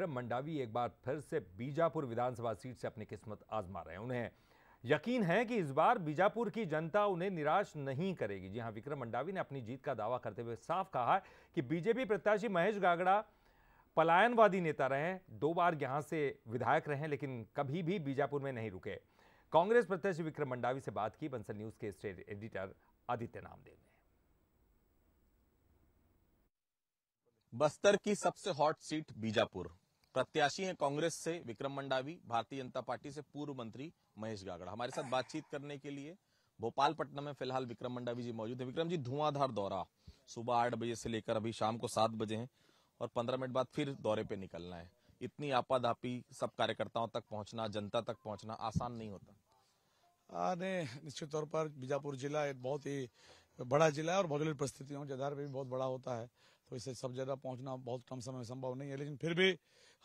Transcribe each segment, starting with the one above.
विक्रम मंडावी एक बार फिर से बीजापुर विधानसभा सीट से अपनी किस्मत आजमा रहे हैं उन्हें यकीन है कि इस बार बीजापुर की जनता उन्हें निराश नहीं करेगी जी हाँ विक्रम मंडावी ने अपनी जीत का दावा करते हुए साफ कहा कि बीजेपी प्रत्याशी महेश गागड़ा पलायनवादी नेता रहे दो बार यहाँ से विधायक रहे लेकिन कभी भी बीजापुर में नहीं रुके कांग्रेस प्रत्याशी विक्रम मंडावी से बात की बंसल न्यूज के स्टेट एडिटर आदित्य नामदेव ने बस्तर की सबसे हॉट सीट बीजापुर प्रत्याशी हैं कांग्रेस से विक्रम मंडावी भारतीय जनता पार्टी से पूर्व मंत्री महेश गागड़ा हमारे साथ बातचीत करने के लिए भोपाल पटना में फिलहाल विक्रम मंडावी जी मौजूद हैं विक्रम जी धुआंधार दौरा सुबह आठ बजे से लेकर अभी शाम को सात बजे हैं और पंद्रह मिनट बाद फिर दौरे पे निकलना है इतनी आपाधापी सब कार्यकर्ताओं तक पहुंचना जनता तक पहुंचना आसान नहीं होता नहीं निश्चित तौर पर बीजापुर जिला एक बहुत ही बड़ा जिला है और भौगोलिक परिस्थितियों के आधार पर भी बहुत बड़ा होता है तो इसे सब जगह पहुंचना बहुत कम समय में संभव नहीं है लेकिन फिर भी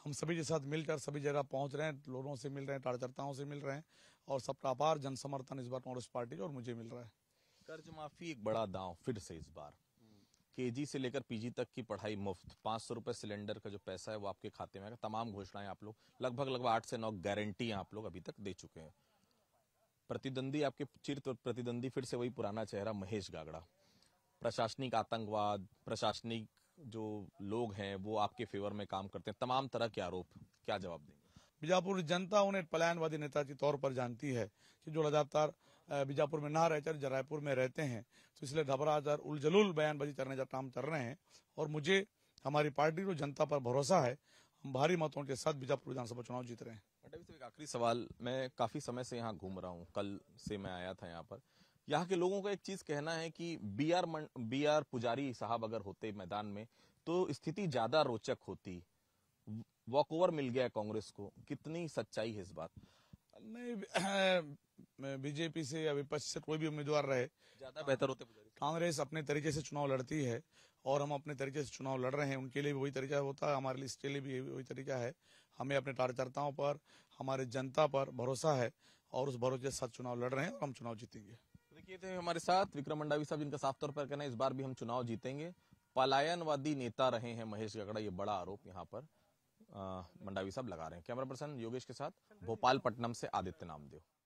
हम सभी के साथ मिलकर सभी जगह पहुंच रहे हैं लोगों से मिल रहे हैं कार्यकर्ताओं से मिल रहे हैं और सबका अपार जन समर्थन इस बार कांग्रेस पार्टी और मुझे मिल रहा है कर्ज माफी एक बड़ा दाव फिर से इस बार केजी से लेकर पीजी तक की पढ़ाई मुफ्त पांच सौ रुपए सिलेंडर का जो पैसा है वो आपके खाते में आएगा तमाम घोषणाएं आप लोग लगभग लगभग आठ से नौ गारंटी आप लोग अभी तक दे चुके हैं प्रतिद्वंदी आपके चिर प्रतिद्वंदी फिर से वही पुराना चेहरा महेश गागड़ा प्रशासनिक आतंकवाद प्रशासनिक जो लोग हैं वो आपके फेवर में काम करते हैं तमाम तरह के आरोप क्या जवाब देंगे बीजापुर जनता उन्हें पलायनवादी नेता के तौर पर जानती है कि जो लगातार बीजापुर में ना रहकर जरायपुर में रहते हैं तो इसलिए घबरा कर उलझलुल बयानबाजी करने का काम कर रहे हैं और मुझे हमारी पार्टी को जनता पर भरोसा है हम भारी मतों के साथ बीजापुर विधानसभा चुनाव जीत रहे हैं तो आखिरी सवाल मैं काफी समय से यहाँ घूम रहा हूँ कल से मैं आया था यहाँ पर यहाँ के लोगों का एक चीज कहना है कि बी आर बी आर पुजारी साहब अगर होते मैदान में तो स्थिति ज्यादा रोचक होती वॉक ओवर मिल गया कांग्रेस को कितनी सच्चाई है इस बात नहीं बीजेपी से या विपक्ष से कोई भी उम्मीदवार रहे ज्यादा बेहतर होते कांग्रेस अपने तरीके से चुनाव लड़ती है और हम अपने तरीके से चुनाव लड़ रहे हैं उनके लिए भी वही तरीका होता है हमारे लिए इसके लिए भी वही तरीका है हमें अपने कार्यकर्ताओं पर हमारे जनता पर भरोसा है और उस भरोसे के साथ चुनाव लड़ रहे हैं और हम चुनाव जीतेंगे किए थे हमारे साथ विक्रम मंडावी साहब जिनका साफ तौर पर कहना है इस बार भी हम चुनाव जीतेंगे पलायनवादी नेता रहे हैं महेश गगड़ा ये बड़ा आरोप यहाँ पर मंडावी साहब लगा रहे हैं कैमरा पर्सन योगेश के साथ भोपाल पट्टनम से आदित्य नामदेव